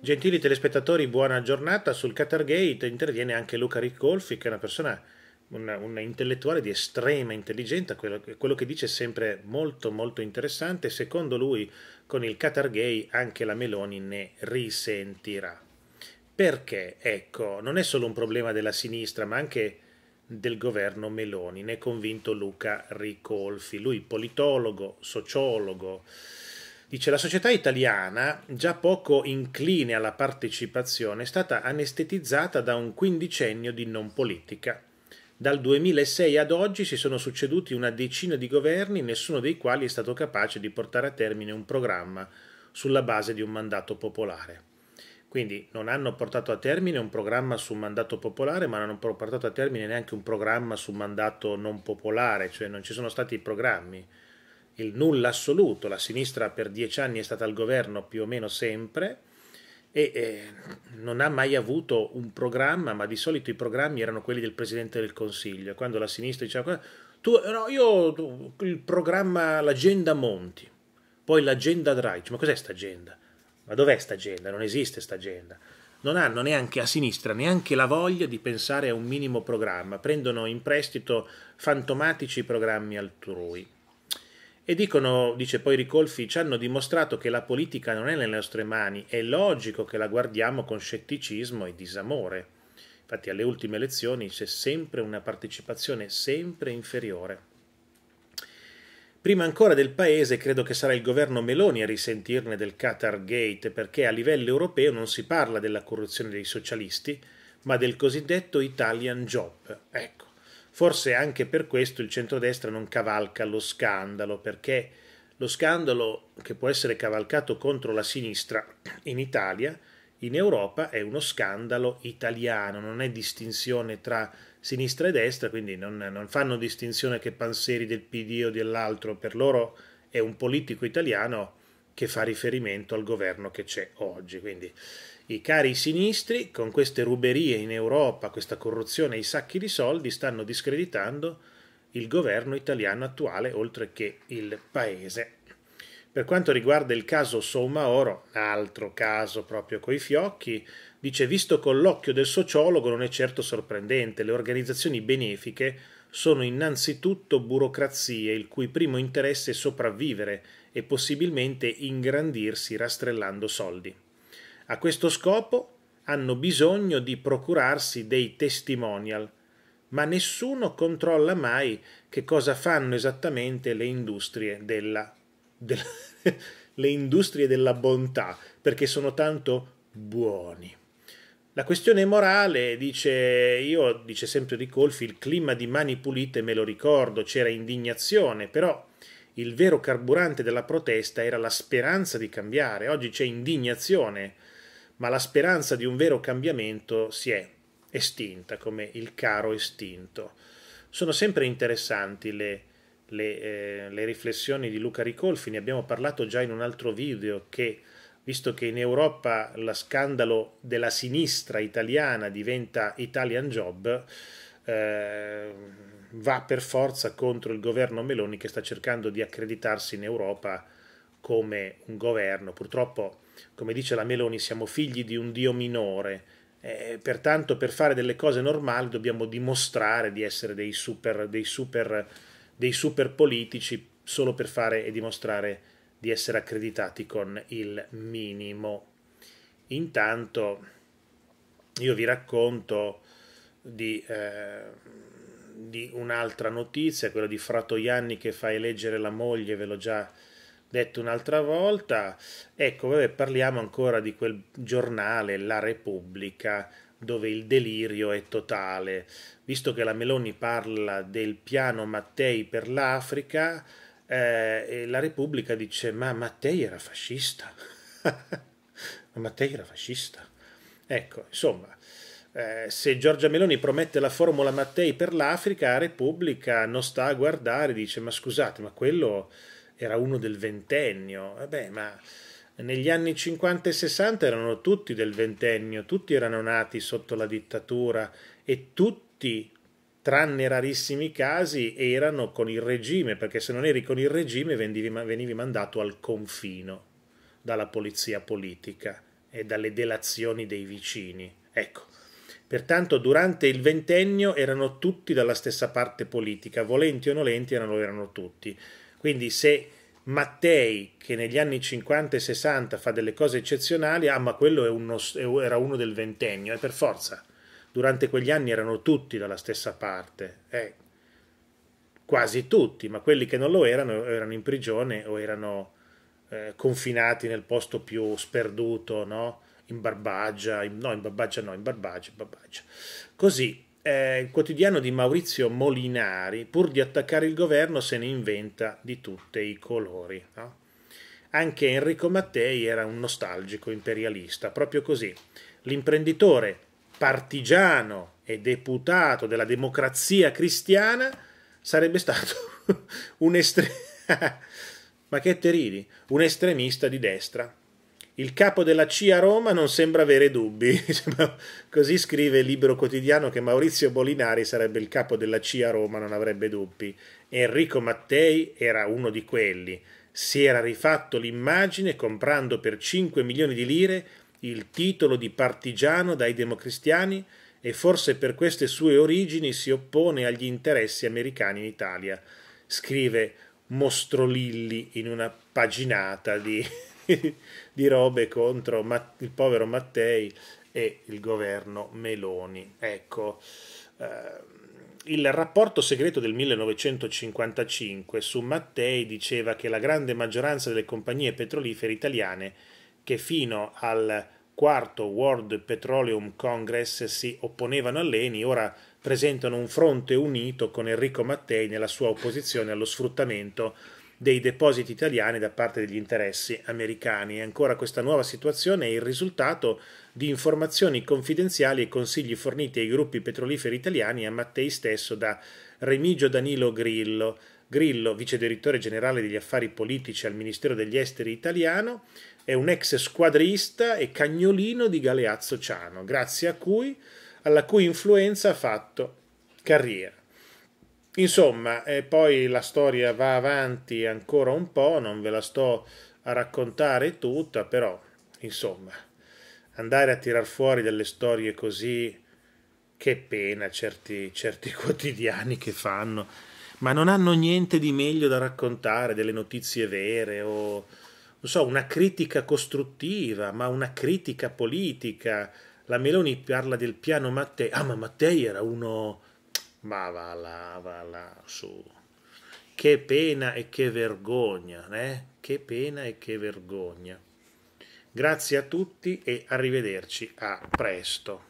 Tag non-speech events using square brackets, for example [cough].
Gentili telespettatori, buona giornata. Sul Qatargate interviene anche Luca Riccolfi, che è una persona, un intellettuale di estrema intelligenza, quello, quello, che dice è sempre molto molto interessante. Secondo lui, con il Qatargate anche la Meloni ne risentirà. Perché? Ecco, non è solo un problema della sinistra, ma anche del governo Meloni, ne è convinto Luca Ricolfi, lui politologo, sociologo, Dice la società italiana, già poco incline alla partecipazione, è stata anestetizzata da un quindicennio di non politica. Dal 2006 ad oggi si sono succeduti una decina di governi, nessuno dei quali è stato capace di portare a termine un programma sulla base di un mandato popolare. Quindi non hanno portato a termine un programma su mandato popolare, ma non hanno portato a termine neanche un programma su mandato non popolare, cioè non ci sono stati programmi il nulla assoluto, la sinistra per dieci anni è stata al governo più o meno sempre e eh, non ha mai avuto un programma, ma di solito i programmi erano quelli del Presidente del Consiglio. Quando la sinistra diceva, tu, eh, no, io tu, il programma, l'agenda Monti, poi l'agenda Draghi, ma cos'è sta agenda? Ma dov'è sta agenda? Non esiste sta agenda. Non hanno neanche a sinistra neanche la voglia di pensare a un minimo programma, prendono in prestito fantomatici programmi altrui. E dicono, dice poi Ricolfi, ci hanno dimostrato che la politica non è nelle nostre mani, è logico che la guardiamo con scetticismo e disamore. Infatti alle ultime elezioni c'è sempre una partecipazione sempre inferiore. Prima ancora del Paese credo che sarà il governo Meloni a risentirne del Qatar Gate perché a livello europeo non si parla della corruzione dei socialisti, ma del cosiddetto Italian Job. Ecco, Forse anche per questo il centrodestra non cavalca lo scandalo, perché lo scandalo che può essere cavalcato contro la sinistra in Italia, in Europa, è uno scandalo italiano, non è distinzione tra sinistra e destra, quindi non, non fanno distinzione che Panseri del PD o dell'altro, per loro è un politico italiano che fa riferimento al governo che c'è oggi. Quindi i cari sinistri, con queste ruberie in Europa, questa corruzione e i sacchi di soldi, stanno discreditando il governo italiano attuale, oltre che il paese. Per quanto riguarda il caso Soumaoro, altro caso proprio coi fiocchi, dice visto con l'occhio del sociologo non è certo sorprendente, le organizzazioni benefiche sono innanzitutto burocrazie il cui primo interesse è sopravvivere e possibilmente ingrandirsi rastrellando soldi. A questo scopo hanno bisogno di procurarsi dei testimonial, ma nessuno controlla mai che cosa fanno esattamente le industrie della, della, [laughs] le industrie della bontà, perché sono tanto buoni. La questione morale, dice, io dice sempre Ricolfi, il clima di mani pulite me lo ricordo, c'era indignazione, però il vero carburante della protesta era la speranza di cambiare. Oggi c'è indignazione, ma la speranza di un vero cambiamento si è estinta, come il caro estinto. Sono sempre interessanti le, le, eh, le riflessioni di Luca Ricolfi, ne abbiamo parlato già in un altro video che visto che in Europa lo scandalo della sinistra italiana diventa Italian Job, eh, va per forza contro il governo Meloni che sta cercando di accreditarsi in Europa come un governo. Purtroppo, come dice la Meloni, siamo figli di un dio minore, eh, pertanto per fare delle cose normali dobbiamo dimostrare di essere dei super, dei super, dei super politici solo per fare e dimostrare di essere accreditati con il minimo. Intanto io vi racconto di, eh, di un'altra notizia, quella di Frato Ianni che fa eleggere la moglie, ve l'ho già detto un'altra volta. Ecco, vabbè, parliamo ancora di quel giornale, La Repubblica, dove il delirio è totale. Visto che la Meloni parla del piano Mattei per l'Africa, eh, la Repubblica dice ma Mattei era fascista, [laughs] ma Mattei era fascista. Ecco, insomma, eh, se Giorgia Meloni promette la formula Mattei per l'Africa, la Repubblica non sta a guardare, dice ma scusate, ma quello era uno del ventennio, vabbè, eh ma negli anni 50 e 60 erano tutti del ventennio, tutti erano nati sotto la dittatura e tutti tranne rarissimi casi, erano con il regime, perché se non eri con il regime venivi, mandato al confino dalla polizia politica e dalle delazioni dei vicini. Ecco. Pertanto durante il ventennio erano tutti dalla stessa parte politica, volenti o nolenti erano, erano tutti. Quindi se Mattei, che negli anni 50 e 60 fa delle cose eccezionali, ah ma quello uno, era uno del ventennio, è per forza durante quegli anni erano tutti dalla stessa parte, eh, quasi tutti, ma quelli che non lo erano erano in prigione o erano eh, confinati nel posto più sperduto, no? in Barbagia, in, no in Barbagia no, in Barbagia, in Barbagia. Così eh, il quotidiano di Maurizio Molinari, pur di attaccare il governo, se ne inventa di tutti i colori. No? Anche Enrico Mattei era un nostalgico imperialista, proprio così. L'imprenditore partigiano e deputato della democrazia cristiana, sarebbe stato [laughs] un estremista. [laughs] Ma che te Un estremista di destra. Il capo della CIA Roma non sembra avere dubbi. [laughs] Così scrive il libro quotidiano che Maurizio Bolinari sarebbe il capo della CIA Roma, non avrebbe dubbi. Enrico Mattei era uno di quelli. Si era rifatto l'immagine comprando per 5 milioni di lire il titolo di partigiano dai democristiani e forse per queste sue origini si oppone agli interessi americani in Italia. Scrive Mostrolilli in una paginata di, [laughs] di robe contro il povero Mattei e il governo Meloni. Ecco, eh, il rapporto segreto del 1955 su Mattei diceva che la grande maggioranza delle compagnie petrolifere italiane che fino al quarto World Petroleum Congress si opponevano all'ENI, ora presentano un fronte unito con Enrico Mattei nella sua opposizione allo sfruttamento dei depositi italiani da parte degli interessi americani. E ancora questa nuova situazione è il risultato di informazioni confidenziali e consigli forniti ai gruppi petroliferi italiani e a Mattei stesso da Remigio Danilo Grillo, Grillo, vice direttore generale degli affari politici al Ministero degli Esteri italiano, è un ex squadrista e cagnolino di Galeazzo Ciano, grazie a cui, alla cui influenza ha fatto carriera. Insomma, eh, poi la storia va avanti ancora un po', non ve la sto a raccontare tutta, però, insomma, andare a tirar fuori delle storie così, che pena certi, certi [laughs] quotidiani che fanno, ma non hanno niente di meglio da raccontare, delle notizie vere o non so, una critica costruttiva, ma una critica politica. La Meloni parla del piano Mattei. Ah, ma Mattei era uno... Ma va là, va là, su. Che pena e che vergogna, eh? Che pena e che vergogna. Grazie a tutti e arrivederci a presto.